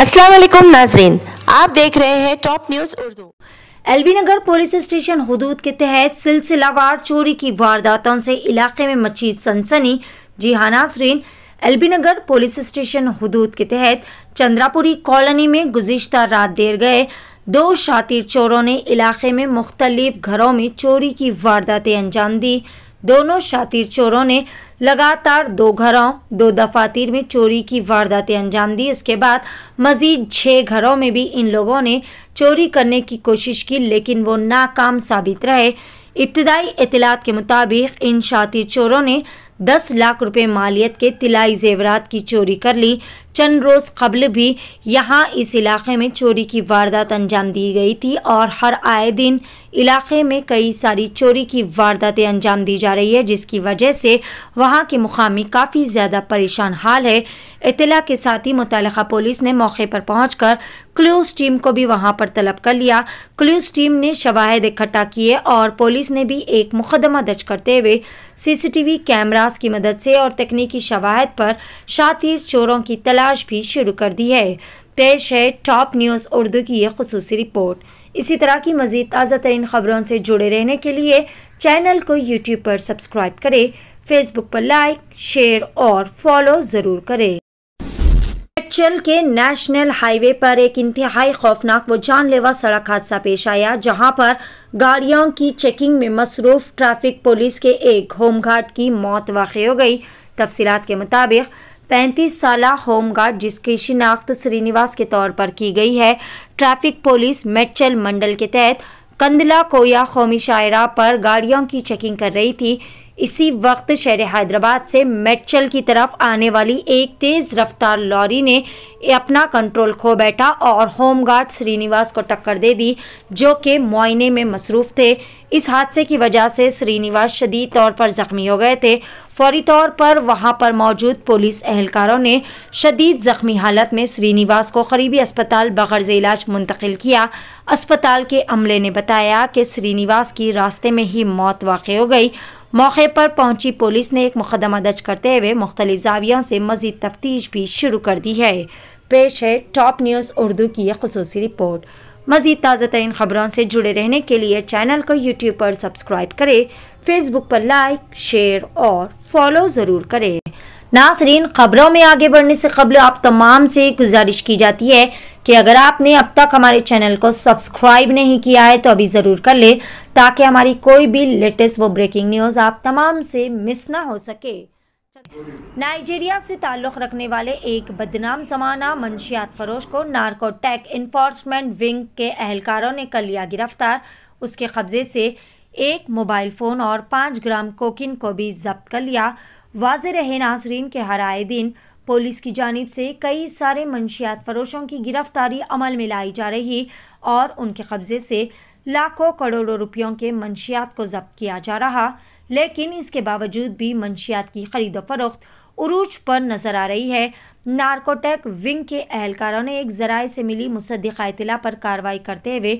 अस्सलाम वालेकुम नाजरीन आप देख रहे हैं top news Urdu LB Nagar police station हदूद के तहत सिलसिलावार चोरी की वारदातों से इलाके में मची सनसनी जी हाँ नाजरीन एलबी नगर पुलिस स्टेशन हदूद के तहत चंद्रापुरी कॉलोनी में गुज्त रात देर गए दो शातिर चोरों ने इलाके में मुख्तलिफ घरों में चोरी की वारदातें अंजाम दी दोनों शातिर चोरों ने लगातार दो घरों दो दफातर में चोरी की वारदातें अंजाम दी उसके बाद मजीद छः घरों में भी इन लोगों ने चोरी करने की कोशिश की लेकिन वो नाकाम साबित रहे इब्तदाई इतलात के मुताबिक इन शातिर चोरों ने दस लाख रुपए मालियत के तिलाई जेवरात की चोरी कर ली चंद रोज़ कबल भी यहाँ इस इलाके में चोरी की वारदात अंजाम दी गई थी और हर आए दिन इलाके में कई सारी चोरी की वारदातें अंजाम दी जा रही है जिसकी वजह से वहाँ के मुकामी काफ़ी ज़्यादा परेशान हाल है इतला के साथ ही मुतल पुलिस ने मौके पर पहुँच कर क्लूज टीम को भी वहाँ पर तलब कर लिया क्लूज टीम ने शवाहद इकट्ठा किए और पुलिस ने भी एक मुकदमा दर्ज करते हुए सीसीटीवी कैमरा गिलास की मदद से और तकनीकी शवाहद पर शातिर चोरों की तलाश भी शुरू कर दी है पेश है टॉप न्यूज़ उर्दू की यह खसूस रिपोर्ट इसी तरह की मज़ीद ताज़ा तरीन ख़बरों से जुड़े रहने के लिए चैनल को यूट्यूब पर सब्सक्राइब करें फेसबुक पर लाइक शेयर और फॉलो ज़रूर करें मेडचल के नेशनल हाईवे पर एक इंतहाई खौफनाक व जानलेवा सड़क हादसा पेश आया जहां पर गाड़ियों की चेकिंग में मसरूफ ट्रैफिक पुलिस के एक होमगार्ड की मौत वाक़ हो गई तफसीत के मुताबिक पैंतीस साल होम गार्ड जिसकी शिनाख्त श्रीनिवास के तौर पर की गई है ट्रैफिक पुलिस मेडचल मंडल के तहत कंदला कोया कौमी शायरा पर गाड़ियों की चेकिंग कर रही थी इसी वक्त शहर हैदराबाद से मेटचल की तरफ आने वाली एक तेज़ रफ्तार लॉरी ने अपना कंट्रोल खो बैठा और होमगार्ड श्रीनिवास को टक्कर दे दी जो कि मुआइने में मसरूफ़ थे इस हादसे की वजह से श्रीनिवास शदीद तौर पर ज़ख्मी हो गए थे फौरी तौर पर वहां पर मौजूद पुलिस एहलकारों ने शदीद ज़ख्मी हालत में श्रीनिवास को करीबी अस्पताल बगर्ज इलाज मुंतकिल किया अस्पताल के अमले ने बताया कि श्रीनिवास की रास्ते में ही मौत वाक़ हो गई मौके पर पहुंची पुलिस ने एक मुकदमा दर्ज करते हुए मुख्तलिफ जावियों से मजीद तफ्तीश भी शुरू कर दी है पेश है टॉप न्यूज़ उर्दू की यह खसूस रिपोर्ट मज़ीद ताज़ा तरीन खबरों से जुड़े रहने के लिए चैनल को यूट्यूब पर सब्सक्राइब करें फेसबुक पर लाइक शेयर और फॉलो ज़रूर करें नासरीन खबरों में आगे बढ़ने से कबल आप तमाम से गुजारिश की जाती है कि अगर आपने अब तक हमारे चैनल को सब्सक्राइब नहीं किया है तो अभी ज़रूर कर ले ताकि हमारी कोई भी लेटेस्ट व ब्रेकिंग न्यूज़ आप तमाम से मिस ना हो सके नाइजीरिया से ताल्लुक़ रखने वाले एक बदनाम जमाना मंशियात फरोश को नार्कोटेक इन्फोर्समेंट विंग के अहलकारों ने कर लिया गिरफ्तार उसके कब्जे से एक मोबाइल फ़ोन और पाँच ग्राम कोकिन को भी जब्त कर लिया वाज रहे नासरीन के हराए दिन पुलिस की जानब से कई सारे मंशियात फरोशों की गिरफ्तारी अमल में लाई जा रही और उनके कब्ज़े से लाखों करोड़ों रुपयों के मंशियात को जब्त किया जा रहा लेकिन इसके बावजूद भी मंशियात की खरीद फरोख्त उरूज पर नज़र आ रही है नारकोटेक विंग के अहलकारों ने एक जराये से मिली मुसदा इतला पर कार्रवाई करते हुए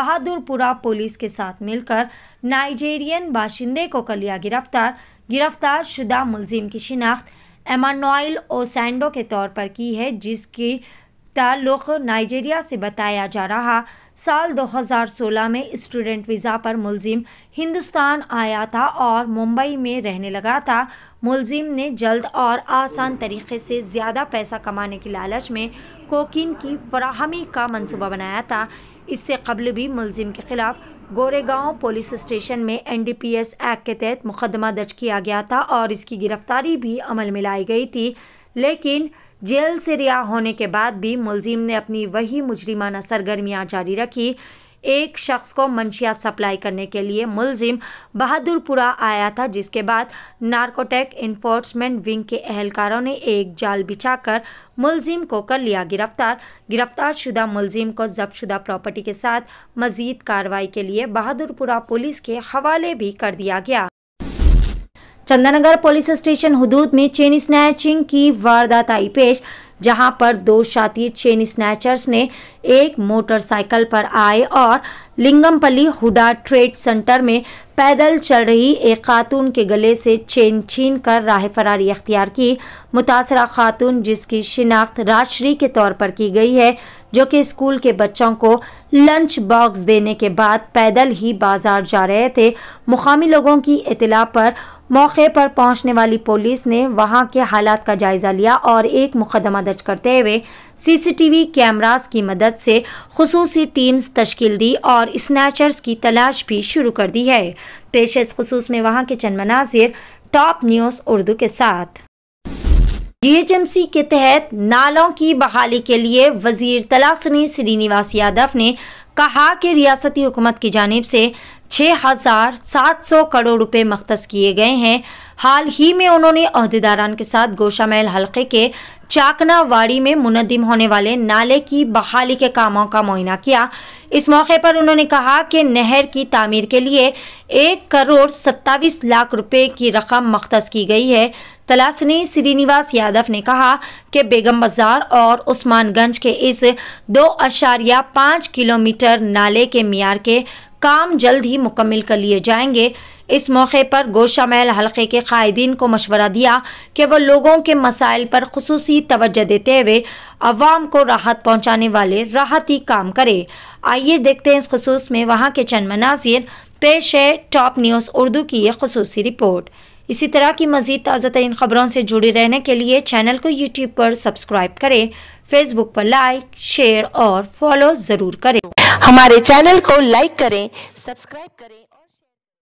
बहादुरपुरा पुलिस के साथ मिलकर नाइजेरियन बाशिंदे को कर लिया गिरफ्तार गिरफ्तार शुदा मुलजिम की शिनाख्त एमानोइल ओसैंडो के तौर पर की है जिसकी ताल्लुक़ नाइजीरिया से बताया जा रहा साल 2016 में स्टूडेंट वीज़ा पर मुलजिम हिंदुस्तान आया था और मुंबई में रहने लगा था मुलजिम ने जल्द और आसान तरीके से ज़्यादा पैसा कमाने की लालच में कोकिन की फराहमी का मंसूबा बनाया था इससे कबल भी मुलजिम के ख़िलाफ़ गोरेगांव पुलिस स्टेशन में एनडीपीएस एक्ट के तहत मुकदमा दर्ज किया गया था और इसकी गिरफ्तारी भी अमल में लाई गई थी लेकिन जेल से रिहा होने के बाद भी मुलजिम ने अपनी वही मुजरिमाना सरगर्मियां जारी रखी एक शख्स को मंशियात सप्लाई करने के लिए मुलजिम बहादुरपुरा आया था जिसके बाद नार्कोटेक इन्फोर्समेंट विंग के अहलकारों ने एक जाल बिछाकर मुलजिम को कर लिया गिरफ्तार गिरफ्तार शुदा मुलजिम को जब्तशुदा प्रॉपर्टी के साथ मजीद कार्रवाई के लिए बहादुरपुरा पुलिस के हवाले भी कर दिया गया चंदनगर पुलिस स्टेशन हदूद में चेन स्नैचिंग की वारदात आई पेश जहां पर दो शातिर चेन स्नैचर्स ने एक मोटरसाइकिल पर आए और लिंगमपल्ली हुडा ट्रेड सेंटर में पैदल चल रही एक खातून के गले से चेन छीन कर राह फरारी अख्तियार की मुतासरा खातून जिसकी शिनाख्त राजश्री के तौर पर की गई है जो कि स्कूल के बच्चों को लंच बॉक्स देने के बाद पैदल ही बाजार जा रहे थे मुकामी लोगों की इतला पर मौके पर पहुंचने वाली पुलिस ने वहां के हालात का जायज़ा लिया और एक मुकदमा दर्ज करते हुए सीसीटीवी कैमरास की मदद से खसूसी टीम्स तश्कील दी और स्नैचर्स की तलाश भी शुरू कर दी है पेश खसूस में वहाँ के चंद मनाजिर टॉप न्यूज़ उर्दू के साथ जीएचएमसी के तहत नालों की बहाली के लिए वजीर तलासनी श्रीनिवास यादव ने कहा कि रियासती हुकूमत की जानब से 6,700 हज़ार सात सौ करोड़ रुपए मख्त किए गए हैं हाल ही में उन्होंने अहदेदारान के साथ गोशा महल हल्के के चाकनावाड़ी में मुनदिम होने वाले नाले की बहाली के कामों का मुआयना किया इस मौके पर उन्होंने कहा कि नहर की तामीर के लिए एक करोड़ सत्ताईस लाख रुपए की रकम मख्त की गई है तलाशनी श्रीनिवास यादव ने कहा कि बेगम बाजार और उस्मानगंज के इस दो अशारिया पाँच किलोमीटर नाले के मीयार के काम जल्द ही मुकम्मल कर लिए जाएंगे इस मौके पर गोशा महल हल्के के कायदीन को मशवरा दिया कि वह लोगों के मसाइल पर खसूस तोज्जह देते हुए अवाम को राहत पहुँचाने वाले राहती काम करे आइए देखते हैं इस खसूस में वहाँ के चंद मनाजिर पेश है टॉप न्यूज़ उर्दू की एक खसूस रिपोर्ट इसी तरह की मज़ीद ताज़ा तरीन ख़बरों से जुड़े रहने के लिए चैनल को यूट्यूब पर सब्सक्राइब करें फेसबुक पर लाइक शेयर और फॉलो ज़रूर करें हमारे चैनल को लाइक करें सब्सक्राइब करें